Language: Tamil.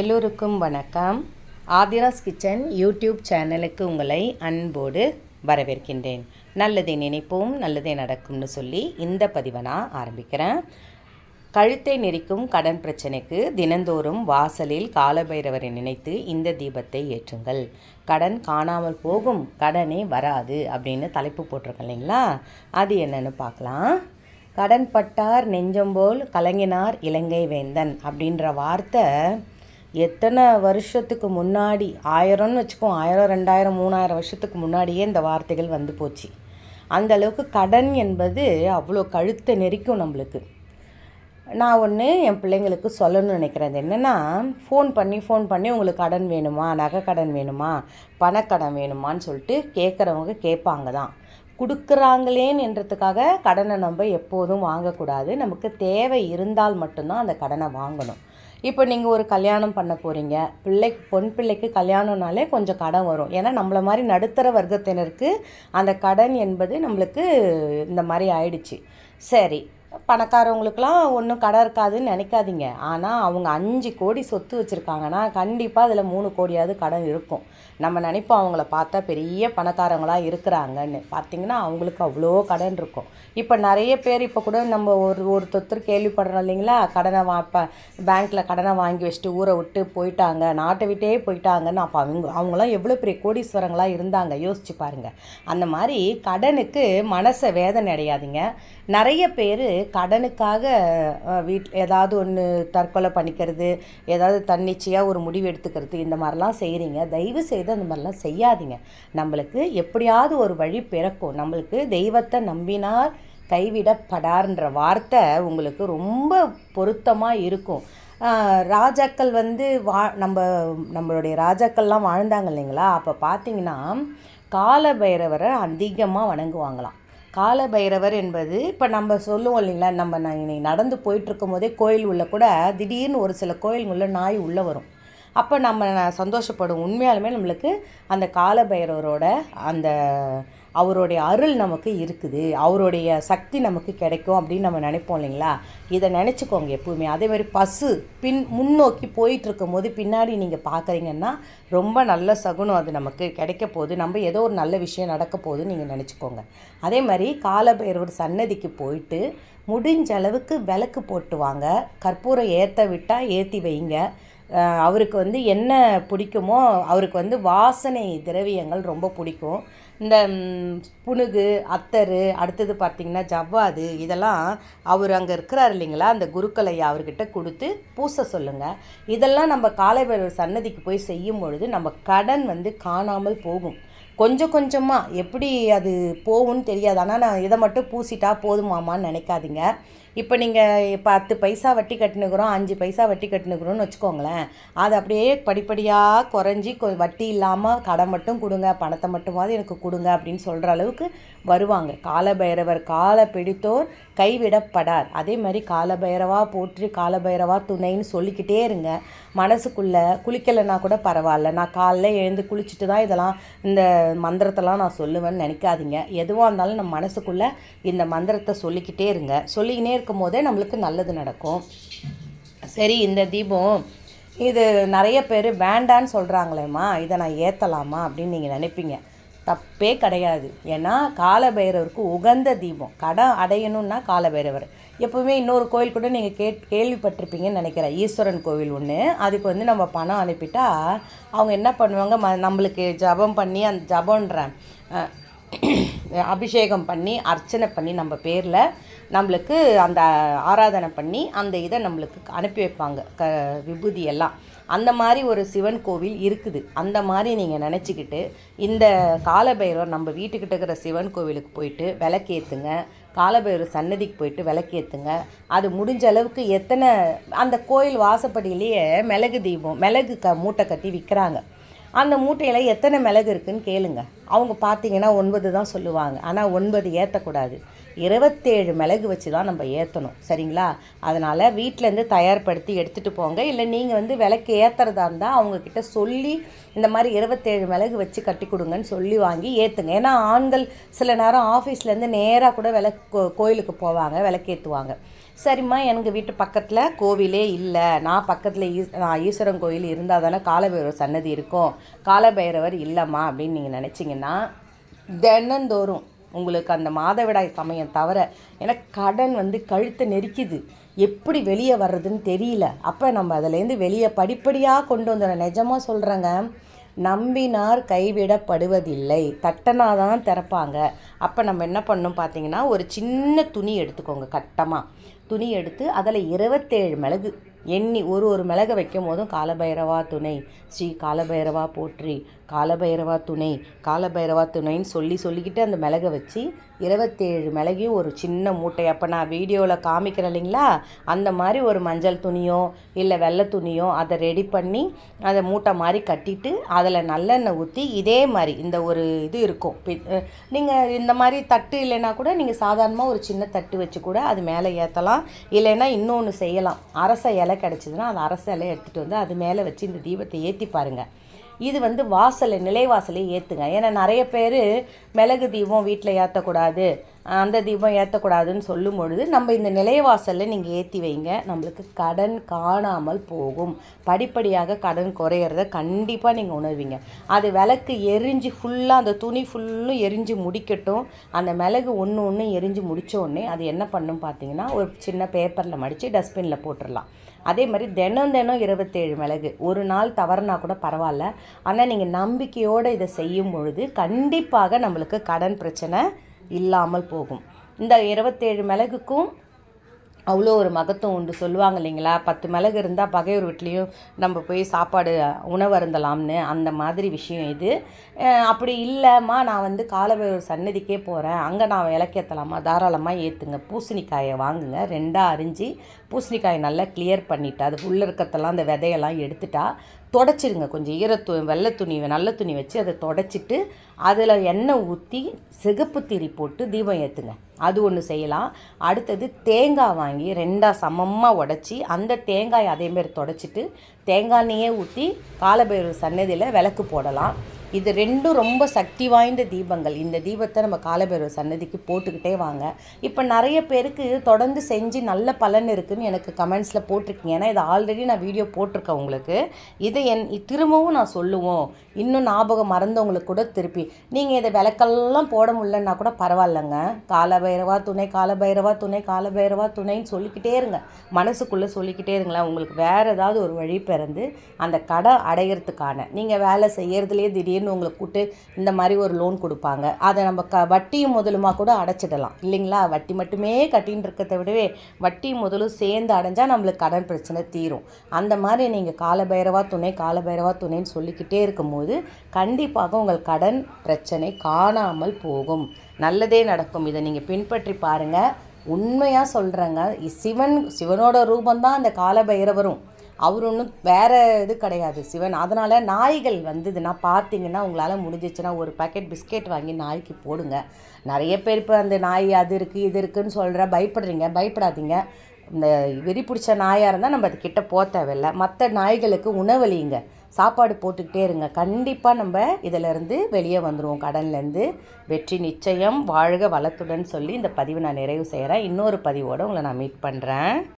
எல்லோருக்கும் வணக்கம் ஆதிராஸ் கிச்சன் யூடியூப் சேனலுக்கு உங்களை அன்போடு வரவேற்கின்றேன் நல்லதை நினைப்போம் நல்லதே நடக்கும்னு சொல்லி இந்த பதிவை நான் ஆரம்பிக்கிறேன் கழுத்தை நெரிக்கும் கடன் பிரச்சனைக்கு தினந்தோறும் வாசலில் காலபைரவரை நினைத்து இந்த தீபத்தை ஏற்றுங்கள் கடன் காணாமல் போகும் கடனே வராது அப்படின்னு தலைப்பு போட்டிருக்கேன் இல்லைங்களா அது என்னென்னு பார்க்கலாம் கடன் பட்டார் நெஞ்சம்போல் கலங்கினார் இலங்கை வேந்தன் அப்படின்ற வார்த்தை எத்தனை வருஷத்துக்கு முன்னாடி ஆயிரம்னு வச்சுக்கோம் ஆயிரம் ரெண்டாயிரம் மூணாயிரம் வருஷத்துக்கு முன்னாடியே இந்த வார்த்தைகள் வந்து போச்சு அந்த அளவுக்கு கடன் என்பது அவ்வளோ கழுத்தை நெரிக்கும் நம்மளுக்கு நான் ஒன்று என் பிள்ளைங்களுக்கு சொல்லணும்னு அது என்னென்னா ஃபோன் பண்ணி ஃபோன் பண்ணி உங்களுக்கு கடன் வேணுமா நகை கடன் வேணுமா பணக்கடன் வேணுமான்னு சொல்லிட்டு கேட்குறவங்க கேட்பாங்க தான் கொடுக்குறாங்களேன்னு என்றதுக்காக கடனை நம்ம எப்போதும் வாங்கக்கூடாது நமக்கு தேவை இருந்தால் மட்டும்தான் அந்த கடனை வாங்கணும் இப்போ நீங்கள் ஒரு கல்யாணம் பண்ண போகிறீங்க பிள்ளை பொன் பிள்ளைக்கு கல்யாணம்னாலே கொஞ்சம் கடன் வரும் ஏன்னா நம்மளை மாதிரி நடுத்தர வர்க்கத்தினருக்கு அந்த கடன் என்பது நம்மளுக்கு இந்த மாதிரி ஆயிடுச்சு சரி பணக்காரவங்களுக்கெல்லாம் ஒன்றும் கடை இருக்காதுன்னு நினைக்காதீங்க ஆனால் அவங்க அஞ்சு கோடி சொத்து வச்சுருக்காங்கன்னா கண்டிப்பாக அதில் மூணு கோடியாவது கடன் இருக்கும் நம்ம நினைப்போம் அவங்கள பார்த்தா பெரிய பணக்காரங்களாக இருக்கிறாங்கன்னு பார்த்திங்கன்னா அவங்களுக்கு அவ்வளோ கடன் இருக்கும் இப்போ நிறைய பேர் இப்போ கூட நம்ம ஒரு ஒரு தொத்தர் கேள்விப்படுறோம் இல்லைங்களா கடனை வா இப்போ பேங்க்கில் கடனை வாங்கி வச்சுட்டு ஊரை விட்டு போயிட்டாங்க நாட்டை விட்டே போயிட்டாங்கன்னு அப்போ அவங்க அவங்களாம் எவ்வளோ பெரிய கோடீஸ்வரங்களாக இருந்தாங்க யோசிச்சு பாருங்கள் அந்த மாதிரி கடனுக்கு மனசை வேதனை அடையாதீங்க நிறைய பேர் கடனுக்காக வீட் ஏதாவது ஒன்று தற்கொலை பண்ணிக்கிறது ஏதாவது தன்னிச்சையாக ஒரு முடிவு எடுத்துக்கிறது இந்த மாதிரிலாம் செய்கிறீங்க தயவு செய்து அந்த மாதிரிலாம் செய்யாதீங்க நம்மளுக்கு எப்படியாவது ஒரு வழி பிறக்கும் நம்மளுக்கு தெய்வத்தை நம்பினால் கைவிடப்படார்ன்ற வார்த்தை உங்களுக்கு ரொம்ப பொருத்தமாக இருக்கும் ராஜாக்கள் வந்து வா நம்ம நம்மளுடைய ராஜாக்கள்லாம் வாழ்ந்தாங்க இல்லைங்களா அப்போ பார்த்தீங்கன்னா கால பைரவரை அதிகமாக வணங்குவாங்களாம் கால பைரவர் என்பது இப்போ நம்ம சொல்லுவோம் இல்லைங்களா நம்ம நான் இன்னைக்கு நடந்து போயிட்டுருக்கும் போதே கோயில் உள்ளே கூட திடீர்னு ஒரு சில கோயிலுக்குள்ளே நாய் உள்ளே வரும் அப்போ நம்ம சந்தோஷப்படும் உண்மையாலுமே நம்மளுக்கு அந்த கால பைரவரோட அந்த அவருடைய அருள் நமக்கு இருக்குது அவருடைய சக்தி நமக்கு கிடைக்கும் அப்படின்னு நம்ம நினைப்போம் இல்லைங்களா இதை நினச்சிக்கோங்க எப்பவுமே அதேமாதிரி பசு பின் முன்னோக்கி போயிட்டுருக்கும் போது பின்னாடி நீங்கள் பார்க்குறீங்கன்னா ரொம்ப நல்ல சகுனம் அது நமக்கு கிடைக்க போகுது நம்ம ஏதோ ஒரு நல்ல விஷயம் நடக்க போகுதுன்னு நீங்கள் நினச்சிக்கோங்க அதே மாதிரி காலபைரவர் சன்னதிக்கு போயிட்டு முடிஞ்ச அளவுக்கு விளக்கு போட்டு வாங்க கற்பூரம் ஏற்ற விட்டால் ஏற்றி வைங்க அவருக்கு வந்து என்ன பிடிக்குமோ அவருக்கு வந்து வாசனை திரவியங்கள் ரொம்ப பிடிக்கும் இந்த புனுகு அத்தர் அடுத்தது பார்த்திங்கன்னா ஜவ்வாது இதெல்லாம் அவர் அங்கே இருக்கிறார் இல்லைங்களா அந்த குருக்களை அவர்கிட்ட கொடுத்து பூச சொல்லுங்கள் இதெல்லாம் நம்ம காலைவரவர் சன்னதிக்கு போய் செய்யும் பொழுது நம்ம கடன் வந்து காணாமல் போகும் கொஞ்சம் கொஞ்சமாக எப்படி அது போகும்னு தெரியாது ஆனால் நான் இதை மட்டும் பூசிட்டா போதுமாமான்னு நினைக்காதீங்க இப்போ நீங்கள் பத்து பைசா வட்டி கட்டினுக்குறோம் அஞ்சு பைசா வட்டி கட்டினுக்குறோன்னு வச்சுக்கோங்களேன் அது அப்படியே படிப்படியாக குறைஞ்சி வட்டி இல்லாமல் கடன் மட்டும் கொடுங்க பணத்தை மட்டுமாவது எனக்கு கொடுங்க அப்படின்னு சொல்கிற அளவுக்கு வருவாங்க காலபைரவர் கால பிடித்தோர் கைவிடப்படார் அதே மாதிரி காலபைரவா போற்றி காலபைரவா துணைன்னு சொல்லிக்கிட்டே இருங்க மனசுக்குள்ளே குளிக்கலைன்னா கூட பரவாயில்ல நான் காலைல எழுந்து குளிச்சுட்டு தான் இதெல்லாம் இந்த மந்திரத்தெல்லாம் நான் சொல்லுவேன்னு நினைக்காதீங்க எதுவாக இருந்தாலும் நம்ம மனசுக்குள்ளே இந்த மந்திரத்தை சொல்லிக்கிட்டே இருங்க சொல்லிக்கினே இருக்கும் போதே நம்மளுக்கு நல்லது நடக்கும் சரி இந்த தீபம் இது நிறைய பேர் வேண்டான்னு சொல்கிறாங்களேம்மா இதை நான் ஏற்றலாமா அப்படின்னு நீங்கள் நினைப்பீங்க தப்பே கிடையாது ஏன்னா காலபைரவருக்கு உகந்த தீபம் கடன் அடையணும்னா காலபைரவர் எப்போவுமே இன்னொரு கோயில் கூட நீங்கள் கே கேள்விப்பட்டிருப்பீங்கன்னு நினைக்கிறேன் ஈஸ்வரன் கோவில் ஒன்று அதுக்கு வந்து நம்ம பணம் அனுப்பிட்டா அவங்க என்ன பண்ணுவாங்க ம நம்மளுக்கு ஜபம் பண்ணி அந்த ஜபன்ற அபிஷேகம் பண்ணி அர்ச்சனை பண்ணி நம்ம பேரில் நம்மளுக்கு அந்த ஆராதனை பண்ணி அந்த இதை நம்மளுக்கு அனுப்பி வைப்பாங்க க விபூதி எல்லாம் அந்த மாதிரி ஒரு சிவன் கோவில் இருக்குது அந்த மாதிரி நீங்கள் நினச்சிக்கிட்டு இந்த காலபைரவர் நம்ம வீட்டுக்கிட்ட இருக்கிற சிவன் கோவிலுக்கு போயிட்டு விளக்கேற்றுங்க காலபைரவர் சன்னதிக்கு போயிட்டு விளக்கேற்றுங்க அது முடிஞ்ச அளவுக்கு எத்தனை அந்த கோயில் வாசப்படியிலேயே மிளகு தீபம் மிளகு க மூட்டை கட்டி விற்கிறாங்க அந்த மூட்டையில் எத்தனை மிளகு இருக்குதுன்னு கேளுங்கள் அவங்க பார்த்தீங்கன்னா ஒன்பது தான் சொல்லுவாங்க ஆனால் ஒன்பது ஏற்றக்கூடாது இருபத்தேழு மிளகு வச்சு தான் நம்ம ஏற்றணும் சரிங்களா அதனால் வீட்டிலேருந்து தயார்படுத்தி எடுத்துகிட்டு போங்க இல்லை நீங்கள் வந்து விளக்கு ஏற்றுறதா இருந்தால் அவங்கக்கிட்ட சொல்லி இந்த மாதிரி இருபத்தேழு மிளகு வச்சு கட்டி கொடுங்கன்னு சொல்லி வாங்கி ஏற்றுங்க ஏன்னா ஆண்கள் சில நேரம் ஆஃபீஸ்லேருந்து நேராக கூட விளக்கு கோயிலுக்கு போவாங்க விளக்கேற்றுவாங்க சரிம்மா எனக்கு வீட்டு பக்கத்தில் கோவிலே இல்லை நான் பக்கத்தில் ஈஸ் நான் ஈஸ்வரன் கோயில் இருந்தால் தானே காலபைரவர் சன்னதி இருக்கும் காலபைரவர் இல்லைம்மா அப்படின்னு நீங்கள் நினச்சிங்கன்னா பார்த்தீங்கன்னா தினந்தோறும் உங்களுக்கு அந்த மாதவிடாய் சமயம் தவிர ஏன்னா கடன் வந்து கழுத்தை நெரிக்குது எப்படி வெளியே வர்றதுன்னு தெரியல அப்போ நம்ம அதுலேருந்து வெளியே படிப்படியாக கொண்டு வந்துடும் நிஜமாக சொல்கிறேங்க நம்பினார் கைவிடப்படுவதில்லை தட்டனாதான் திறப்பாங்க அப்போ நம்ம என்ன பண்ணோம் பார்த்தீங்கன்னா ஒரு சின்ன துணி எடுத்துக்கோங்க கட்டமாக துணி எடுத்து அதில் இருபத்தேழு மிளகு எண்ணி ஒரு ஒரு மிளக வைக்கும் போதும் காலபைரவா துணை ஸ்ரீ காலபைரவா போற்றி காலபைரவா துணை காலபைரவா துணைன்னு சொல்லி சொல்லிக்கிட்டு அந்த மிளகை வச்சு இருபத்தேழு மிளகையும் ஒரு சின்ன மூட்டை அப்போ நான் வீடியோவில் காமிக்கிறேன் இல்லைங்களா அந்த மாதிரி ஒரு மஞ்சள் துணியோ இல்லை வெள்ளை துணியோ அதை ரெடி பண்ணி அதை மூட்டை மாதிரி கட்டிட்டு அதில் நல்லெண்ணெய் ஊற்றி இதே மாதிரி இந்த ஒரு இது இருக்கும் நீங்கள் இந்த மாதிரி தட்டு இல்லைன்னா கூட நீங்கள் சாதாரணமாக ஒரு சின்ன தட்டு வச்சு கூட அது மேலே ஏற்றலாம் இல்லைன்னா இன்னொன்று செய்யலாம் அரச இலை இலை கிடச்சிதுன்னா அந்த அரசு இலையை எடுத்துகிட்டு வந்து அது மேலே வச்சு இந்த தீபத்தை ஏற்றி பாருங்கள் இது வந்து வாசலை நிலைவாசலே ஏற்றுங்க ஏன்னா நிறைய பேர் மிளகு தீபம் வீட்டில் ஏற்றக்கூடாது அந்த தீபம் ஏற்றக்கூடாதுன்னு சொல்லும் பொழுது நம்ம இந்த நிலைவாசலில் நீங்கள் ஏற்றி வைங்க நம்மளுக்கு கடன் காணாமல் போகும் படிப்படியாக கடன் குறையிறத கண்டிப்பாக நீங்கள் உணர்வீங்க அது விளக்கு எரிஞ்சு ஃபுல்லாக அந்த துணி ஃபுல்லும் எரிஞ்சு முடிக்கட்டும் அந்த மிளகு ஒன்று ஒன்று எரிஞ்சு முடித்த உடனே அது என்ன பண்ணும் பார்த்தீங்கன்னா ஒரு சின்ன பேப்பரில் மடித்து டஸ்ட்பினில் போட்டுடலாம் அதே மாதிரி தினம் தினம் இருபத்தேழு மிளகு ஒரு நாள் தவறுனா கூட பரவாயில்ல ஆனால் நீங்கள் நம்பிக்கையோடு இதை செய்யும் பொழுது கண்டிப்பாக நம்மளுக்கு கடன் பிரச்சனை இல்லாமல் போகும் இந்த இருபத்தேழு மிளகுக்கும் அவ்வளோ ஒரு மகத்துவம் உண்டு சொல்லுவாங்க இல்லைங்களா பத்து மிளகு இருந்தால் பகையூர் வீட்லேயும் நம்ம போய் சாப்பாடு உணவு அருந்தலாம்னு அந்த மாதிரி விஷயம் இது அப்படி இல்லைம்மா நான் வந்து காலவேலூர் சன்னதிக்கே போகிறேன் அங்கே நான் விளக்கேற்றலாமா தாராளமாக ஏற்றுங்க பூசணிக்காயை வாங்குங்க ரெண்டாக அரிஞ்சு பூசணிக்காயை நல்லா கிளியர் பண்ணிவிட்டு அது உள்ளே இருக்கத்தெல்லாம் அந்த விதையெல்லாம் எடுத்துட்டா தொடச்சிடுங்க கொஞ்சம் ஈரத்து வெள்ளை துணி நல்ல துணி வச்சு அதை தொடச்சிட்டு அதில் எண்ணெய் ஊற்றி சிகப்பு திரி போட்டு தீபம் ஏற்றுங்க அது ஒன்று செய்யலாம் அடுத்தது தேங்காய் வாங்கி ரெண்டாக சமமாக உடச்சி அந்த தேங்காய் அதேமாரி தொடச்சிட்டு தேங்காய் எண்ணெயே ஊற்றி காலபைரவர் சன்னதியில் விளக்கு போடலாம் இது ரெண்டும் ரொம்ப சக்தி வாய்ந்த தீபங்கள் இந்த தீபத்தை நம்ம காலபைரவர் சன்னதிக்கு போட்டுக்கிட்டே வாங்க இப்போ நிறைய பேருக்கு இது தொடர்ந்து செஞ்சு நல்ல பலன் இருக்குதுன்னு எனக்கு கமெண்ட்ஸில் போட்டிருக்கீங்க ஏன்னா இது ஆல்ரெடி நான் வீடியோ போட்டிருக்கேன் உங்களுக்கு இதை என் திரும்பவும் நான் சொல்லுவோம் இன்னும் ஞாபகம் மறந்தவங்களுக்கு கூட திருப்பி நீங்கள் இதை விளக்கெல்லாம் போட முடியலன்னா கூட பரவாயில்லைங்க காலபைரவா துணை காலபைரவா துணை காலபைரவா துணைன்னு சொல்லிக்கிட்டே இருங்க மனசுக்குள்ளே சொல்லிக்கிட்டே இருங்களேன் உங்களுக்கு வேறு ஏதாவது ஒரு வழி திறந்து அந்த கடை அடைகிறதுக்கான நீங்கள் வேலை செய்கிறதுலேயே திடீர்னு உங்களுக்கு கூப்பிட்டு இந்த மாதிரி ஒரு லோன் கொடுப்பாங்க அதை நம்ம க வட்டியும் முதலுமாக கூட அடைச்சிடலாம் இல்லைங்களா வட்டி மட்டுமே கட்டின்னு இருக்கிறத விடவே வட்டி முதலும் சேர்ந்து அடைஞ்சால் நம்மளுக்கு கடன் பிரச்சனை தீரும் அந்த மாதிரி நீங்கள் காலபைரவா துணை காலபைரவா துணைன்னு சொல்லிக்கிட்டே இருக்கும்போது கண்டிப்பாக உங்கள் கடன் பிரச்சனை காணாமல் போகும் நல்லதே நடக்கும் இதை நீங்கள் பின்பற்றி பாருங்கள் உண்மையாக சொல்கிறேங்க சிவன் சிவனோட ரூபந்தான் அந்த காலபைரவரும் அவர் ஒன்றும் வேறு இது கிடையாது சிவன் அதனால் நாய்கள் வந்ததுன்னா பார்த்தீங்கன்னா உங்களால் முடிஞ்சிச்சுன்னா ஒரு பேக்கெட் பிஸ்கெட் வாங்கி நாய்க்கு போடுங்க நிறைய பேர் இப்போ அந்த நாய் அது இருக்குது இது இருக்குதுன்னு சொல்கிற பயப்படுறீங்க பயப்படாதீங்க இந்த வெறி பிடிச்ச நாயாக இருந்தால் நம்ம அதுக்கிட்ட போக தேவையில்லை மற்ற நாய்களுக்கு உணவளிங்க சாப்பாடு போட்டுக்கிட்டே இருங்க கண்டிப்பாக நம்ம இதிலேருந்து வெளியே வந்துடுவோம் கடன்லேருந்து வெற்றி நிச்சயம் வாழ்க வளத்துடன் சொல்லி இந்த பதிவு நான் நிறைவு செய்கிறேன் இன்னொரு பதிவோடு உங்களை நான் மீட் பண்ணுறேன்